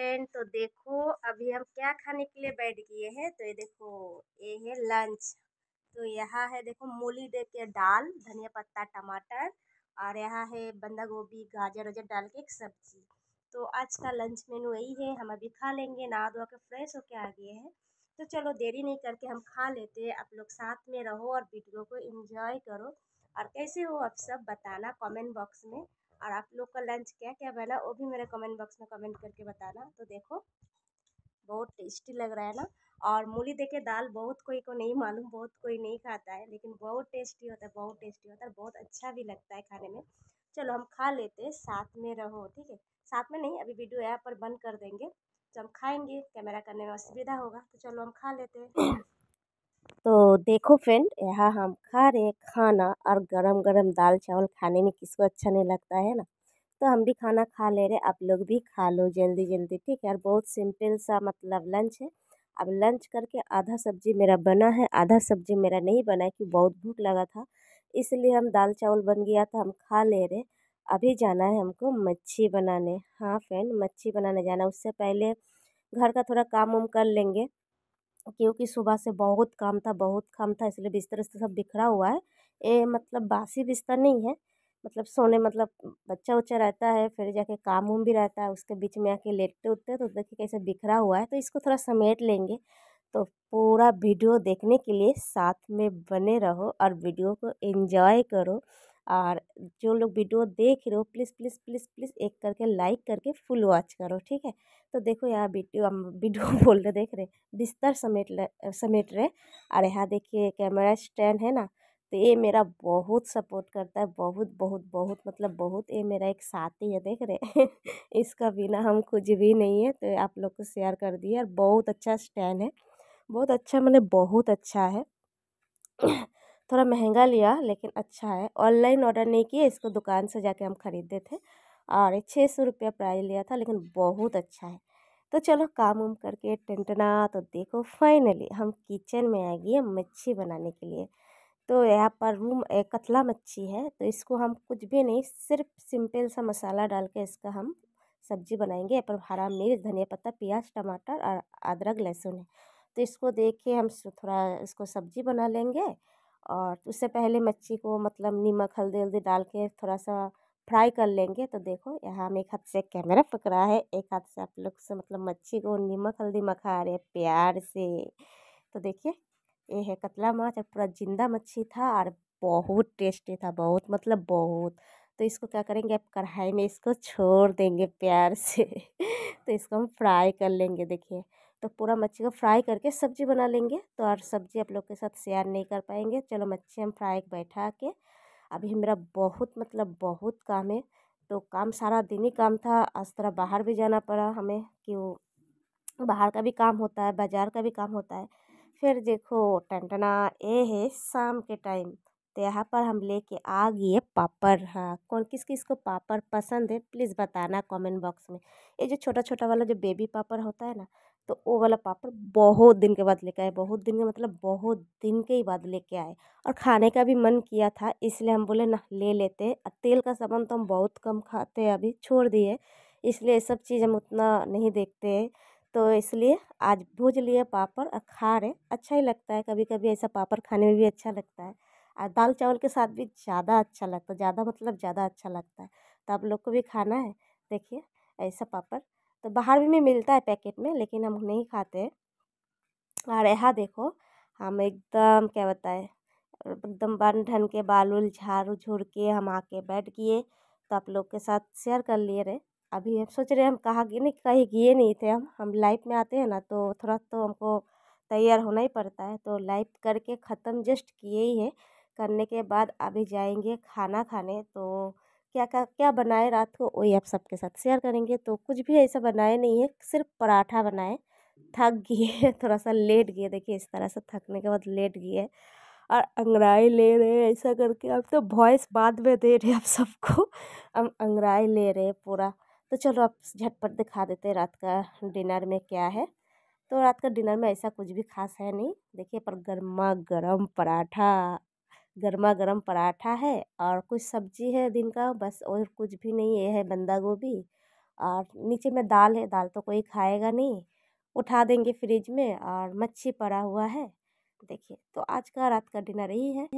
Friend तो देखो अभी हम क्या खाने के लिए बैठ गए हैं तो ये देखो ये है लंच तो यहाँ है देखो मूली दे के दाल धनिया पत्ता टमाटर और यहाँ है बंदा गोभी गाजर वजर डाल के एक सब्जी तो आज का लंच मेनू यही है हम अभी खा लेंगे नहा धो के फ्रेश होके आ गए हैं तो चलो देरी नहीं करके हम खा लेते हैं आप लोग साथ में रहो और वीडियो को इंजॉय करो और कैसे हो आप सब बताना कमेंट बॉक्स में और आप लोग का लंच क्या क्या बना वो भी मेरे कमेंट बॉक्स में कमेंट करके बताना तो देखो बहुत टेस्टी लग रहा है ना और मूली देखे दाल बहुत कोई को नहीं मालूम बहुत कोई नहीं खाता है लेकिन बहुत टेस्टी होता है बहुत टेस्टी होता है बहुत अच्छा भी लगता है खाने में चलो हम खा लेते हैं साथ में रहो ठीक है साथ में नहीं अभी वीडियो यहाँ पर बंद कर देंगे तो हम खाएंगे कैमरा करने में असुविधा होगा तो चलो हम खा लेते हैं तो देखो फ्रेंड यहाँ हम खा रहे हैं खाना और गरम गरम दाल चावल खाने में किसको अच्छा नहीं लगता है ना तो हम भी खाना खा ले रहे आप लोग भी खा लो जल्दी जल्दी ठीक है और बहुत सिंपल सा मतलब लंच है अब लंच करके आधा सब्जी मेरा बना है आधा सब्जी मेरा नहीं बना है क्योंकि बहुत भूख लगा था इसलिए हम दाल चावल बन गया था तो हम खा ले रहे अभी जाना है हमको मच्छी बनाने हाँ फ्रेंड मच्छी बनाने जाना उससे पहले घर का थोड़ा काम उम कर लेंगे क्योंकि सुबह से बहुत काम था बहुत काम था इसलिए बिस्तर उस्तर सब बिखरा हुआ है ये मतलब बासी बिस्तर नहीं है मतलब सोने मतलब बच्चा उच्चा रहता है फिर जाके काम उम भी रहता है उसके बीच में आके लेटते उठते तो देखिए कैसे बिखरा हुआ है तो इसको थोड़ा समेट लेंगे तो पूरा वीडियो देखने के लिए साथ में बने रहो और वीडियो को एंजॉय करो और जो लोग वीडियो देख रहे हो प्लीज़ प्लीज़ प्लीज़ प्लीज़ एक करके लाइक करके फुल वॉच करो ठीक है तो देखो यहाँ वीडियो हम वीडियो हाँ। बोल रहे देख रहे बिस्तर समेट समेट रहे और यहाँ देखिए कैमरा स्टैंड है ना तो ये मेरा बहुत सपोर्ट करता है बहुत बहुत बहुत मतलब बहुत ये मेरा एक साथी है देख रहे इसका बिना हम कुछ भी नहीं है तो आप लोग को शेयर कर दिए और बहुत अच्छा स्टैंड है बहुत अच्छा मैंने बहुत अच्छा है थोड़ा महंगा लिया लेकिन अच्छा है ऑनलाइन ऑर्डर नहीं किया इसको दुकान से जाके हम ख़रीदे थे और छः सौ रुपया प्राइज़ लिया था लेकिन बहुत अच्छा है तो चलो काम उम करके टेंटना तो देखो फाइनली हम किचन में आ गए मच्छी बनाने के लिए तो यहाँ पर रूम कतला मच्छी है तो इसको हम कुछ भी नहीं सिर्फ सिंपल सा मसाला डाल के इसका हम सब्जी बनाएंगे यहाँ पर हरा मिर्च धनिया पत्ता प्याज टमाटर और अदरक लहसुन है तो इसको देख के हम थोड़ा इसको सब्जी बना लेंगे और उससे पहले मच्छी को मतलब नमक हल्दी हल्दी डाल के थोड़ा सा फ्राई कर लेंगे तो देखो यहाँ हम एक हाथ से कैमरा पकड़ा है एक हाथ से आप लोग से मतलब मच्छी को नमक हल्दी मखा रहे प्यार से तो देखिए ये है कतला माछ और पूरा जिंदा मच्छी था और बहुत टेस्टी था बहुत मतलब बहुत तो इसको क्या करेंगे आप कढ़ाई में इसको छोड़ देंगे प्यार से तो इसको हम फ्राई कर लेंगे देखिए तो पूरा मच्छी को फ्राई करके सब्जी बना लेंगे तो और सब्जी आप लोग के साथ शेयर नहीं कर पाएंगे चलो मच्छी हम फ्राई बैठा के अभी मेरा बहुत मतलब बहुत काम है तो काम सारा दिन ही काम था आज तरह बाहर भी जाना पड़ा हमें कि वो बाहर का भी काम होता है बाजार का भी काम होता है फिर देखो टंटना ये है शाम के टाइम तो यहाँ पर हम लेके आ गए पापड़ हाँ कौन किस किस को पापड़ पसंद है प्लीज़ बताना कमेंट बॉक्स में ये जो छोटा छोटा वाला जो बेबी पापड़ होता है ना तो वो वाला पापड़ बहुत दिन के बाद लेके आए बहुत दिन के मतलब बहुत दिन के ही बाद लेके आए और खाने का भी मन किया था इसलिए हम बोले ना ले लेते और तेल का सामान तो हम बहुत कम खाते हैं अभी छोड़ दिए इसलिए सब चीज़ हम उतना नहीं देखते हैं तो इसलिए आज भूज लिए पापड़ और खा रहे अच्छा ही लगता है कभी कभी ऐसा पापड़ खाने में भी अच्छा लगता है और दाल चावल के साथ भी ज़्यादा अच्छा लगता है ज़्यादा मतलब ज़्यादा अच्छा लगता है तो आप लोग को भी खाना है देखिए ऐसा पापड़ तो बाहर भी में मिलता है पैकेट में लेकिन हम नहीं खाते और यहाँ देखो हम एकदम क्या बताए एकदम बन ढन के बाल उल झाड़ू झूड़ के हम आके बैठ गए तो आप लोग के साथ शेयर कर लिए रहे अभी हम सोच रहे हम कहा गए नहीं कहीं गए नहीं थे हम हम लाइफ में आते हैं ना तो थोड़ा तो हमको तैयार होना ही पड़ता है तो लाइफ करके ख़त्म जस्ट किए ही है करने के बाद अभी जाएंगे खाना खाने तो क्या क्या क्या बनाए रात को वही आप सबके साथ शेयर करेंगे तो कुछ भी ऐसा बनाए नहीं है सिर्फ पराठा बनाए थक गए थोड़ा सा लेट गए देखिए इस तरह से थकने के बाद लेट गए और अंगराई ले रहे हैं ऐसा करके अब तो वॉइस बाद में दे रहे आप सबको हम अंगराई ले रहे हैं पूरा तो चलो आप झटपट दिखा देते हैं रात का डिनर में क्या है तो रात का डिनर में ऐसा कुछ भी खास है नहीं देखिए पर गर्मा गर्म पराठा गर्मा गर्म पराठा है और कुछ सब्जी है दिन का बस और कुछ भी नहीं ये है बंदा गोभी और नीचे में दाल है दाल तो कोई खाएगा नहीं उठा देंगे फ्रिज में और मच्छी पड़ा हुआ है देखिए तो आज का रात का डिनर यही है